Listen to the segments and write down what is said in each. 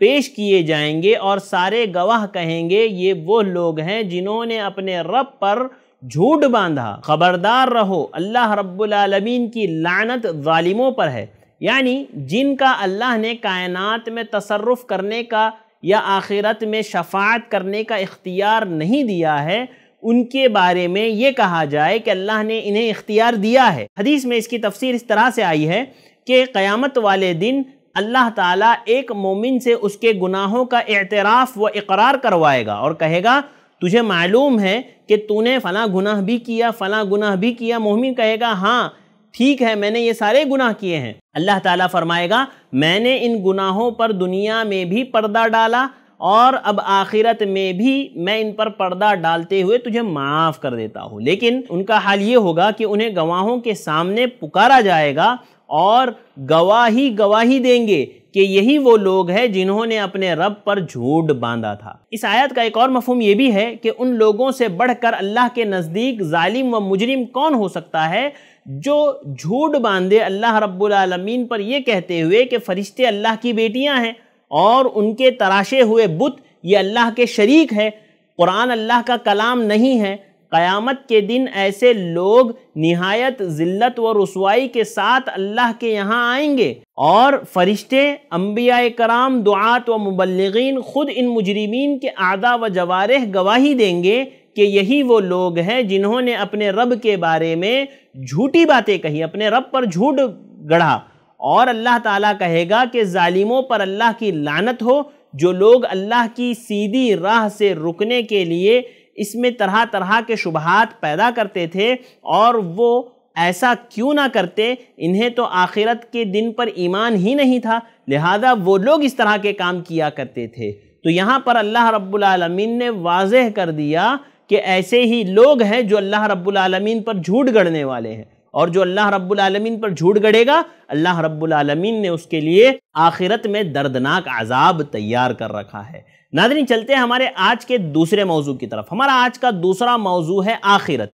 पेश किए जाएंगे और सारे गवाह कहेंगे ये वो लोग हैं जिन्होंने अपने रब पर झूठ बांधा खबरदार रहो अल्लाह रब्बुलमीन की लानत ालिमों पर है यानी जिनका अल्लाह ने कायनात में तसरफ़ करने का या आखिरत में शफात करने का इख्तियार नहीं दिया है उनके बारे में ये कहा जाए कि अल्लाह ने इन्हें इख्तियार दिया है हदीस में इसकी तफसीर इस तरह से आई है कि क़यामत वाले दिन अल्लाह ताला एक मोमिन से उसके गुनाहों का एतराफ़ व इकरार करवाएगा और कहेगा तुझे मालूम है कि तूने फ़ला गुनाह भी किया फ़ला गुनाह भी किया मोमिन कहेगा हाँ ठीक है मैंने ये सारे गुनाह किए हैं अल्लाह ताला फरमाएगा मैंने इन गुनाहों पर दुनिया में भी पर्दा डाला और अब आखिरत में भी मैं इन पर पर्दा डालते हुए तुझे माफ़ कर देता हूँ लेकिन उनका हाल ये होगा कि उन्हें गवाहों के सामने पुकारा जाएगा और गवाही गवाही देंगे कि यही वो लोग हैं जिन्होंने अपने रब पर झूठ बांधा था इस आयत का एक और मफहम यह भी है कि उन लोगों से बढ़कर अल्लाह के नज़दीक ालिम व मुजरिम कौन हो सकता है जो झूठ बांधे अल्लाह रब्बुलमीन पर यह कहते हुए कि फ़रिश्ते अल्लाह की बेटियां हैं और उनके तराशे हुए बुत ये अल्लाह के शरीक है कुरान अल्लाह का कलाम नहीं है क़यामत के दिन ऐसे लोग निहायत ज़िल्लत व रसवाई के साथ अल्लाह के यहाँ आएंगे और फरिश्ते अम्बिया कराम दुआत व मुबलगिन ख़ुद इन मुजरमीन के आदा व जवारह गवाही देंगे कि यही वो लोग हैं जिन्होंने अपने रब के बारे में झूठी बातें कही अपने रब पर झूठ गढ़ा और अल्लाह ताला कहेगा कि ालिमों पर अल्लाह की लानत हो जो लोग अल्लाह की सीधी राह से रुकने के लिए इसमें तरह तरह के शुबहत पैदा करते थे और वो ऐसा क्यों ना करते इन्हें तो आखिरत के दिन पर ईमान ही नहीं था लिहाजा वो लोग इस तरह के काम किया करते थे तो यहाँ पर अल्लाह रब्लमीन ने वाजह कर दिया कि ऐसे ही लोग हैं जो अल्लाह रब्लमीन पर झूठ गढ़ने वाले हैं और जो अल्लाह रब्बुल आलमीन पर झूठ गढ़ेगा अल्लाह रब्बुल ने उसके लिए आखिरत में दर्दनाक आजाब तैयार कर रखा है नादरी चलते हैं हमारे आज के दूसरे मौजू की तरफ हमारा आज का दूसरा मौजू है आखिरत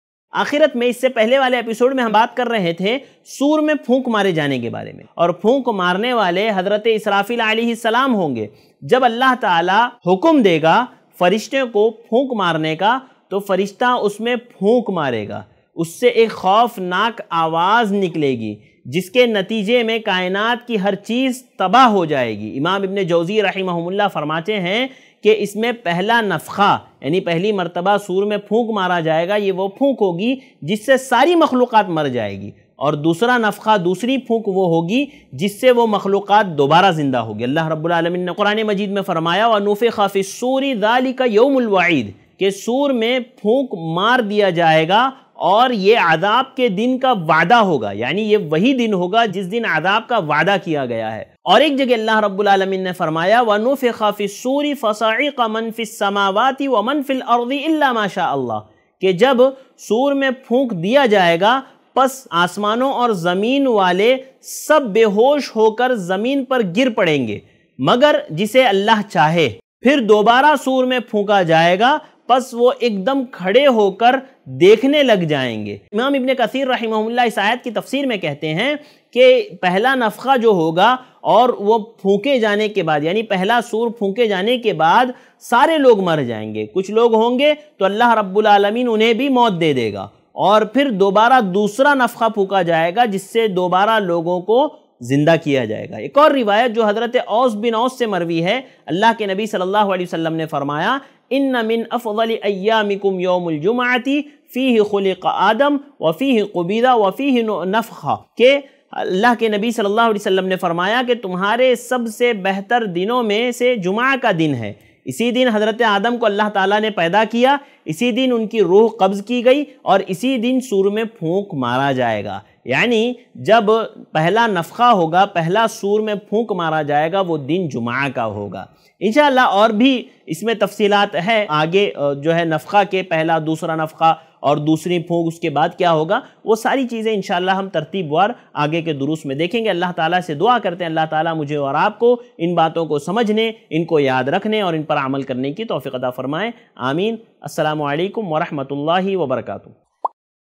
आखिरत में इससे पहले वाले एपिसोड में हम बात कर रहे थे सूर में फूंक मारे जाने के बारे में और फूंक मारने वाले हजरत आली सलाम होंगे जब अल्लाह ताला हुक्म देगा फरिश्ते को फूंक मारने का तो फरिश्ता उसमें फूंक मारेगा उससे एक खौफनाक आवाज़ निकलेगी जिसके नतीजे में कायनात की हर चीज़ तबाह हो जाएगी इमाम इबन जौज़ी रहीमहुल्ला फरमाते हैं कि इसमें पहला नफ़ा यानी पहली मरतबा सूर में फूंक मारा जाएगा ये वो फूंक होगी जिससे सारी मखलूक़ात मर जाएगी और दूसरा नफ़ा दूसरी फूंक वो होगी जिससे वो मखलूक़ात दोबारा ज़िंदा होगी अल्लाह रब्लमिन ने कुरान मजीद में फ़रमाया और नूफ़ सूरी दाली का यौमलवाद के सूर में फूंक मार दिया जाएगा और ये आदाब के दिन का वादा होगा यानी ये वही दिन होगा जिस दिन आदाब का वादा किया गया है और एक जगह अल्लाह रब्बुल आलमीन ने फरमाया वनो फ़िखाफ़ि सूरी फ़साइक मनफ़ि व मनफ़िल अर्दी इल्ला माशा अल्लाह कि जब सूर में फूंक दिया जाएगा बस आसमानों और ज़मीन वाले सब बेहोश होकर ज़मीन पर गिर पड़ेंगे मगर जिसे अल्लाह चाहे फिर दोबारा सूर में फूंका जाएगा बस वो एकदम खड़े होकर देखने लग जाएंगे इमाम इबन कसीर रही इस आयत की तफसीर में कहते हैं कि पहला नफ़ा जो होगा और वो फूके जाने के बाद यानी पहला सूर फूके जाने के बाद सारे लोग मर जाएंगे कुछ लोग होंगे तो अल्लाह रब्बुल आलमीन उन्हें भी मौत दे देगा और फिर दोबारा दूसरा नफ़ा फूका जाएगा जिससे दोबारा लोगों को ज़िंदा किया जाएगा एक और रिवायत जो हज़रत औस बिन औस से मरवी है अल्लाह के नबी सल्लल्लाहु अलैहि वसल्लम ने फरमाया इन मिन अफ़ल अयामिकुम योमुलजुमाती फ़ी खलिक आदम वफ़ी कबीरा वफ़ी नफ़ा के अल्लाह के नबी सल्लल्लाहु अलैहि वसल्लम ने फरमाया कि तुम्हारे सबसे बेहतर दिनों में से जुमा का दिन है इसी दिन हज़रत आदम को अल्लाह ताला ने पैदा किया इसी दिन उनकी रूह कब्ज़ की गई और इसी दिन सूर में फूंक मारा जाएगा यानी जब पहला नफ़ा होगा पहला सूर में फूंक मारा जाएगा वो दिन जुमा का होगा इन और भी इसमें तफसीलात है आगे जो है नफ़ा के पहला दूसरा नफ़ा और दूसरी फूंक उसके बाद क्या होगा वो सारी चीज़ें इन हम तरतीब वार आगे के दुरुस्त में देखेंगे अल्लाह ताला से दुआ करते हैं अल्लाह ताला मुझे और आपको इन बातों को समझने इनको याद रखने और इन पर अमल करने की तोफ़ी अदा फ़रमाएँ आमीन अल्लाम वरहमल वर्का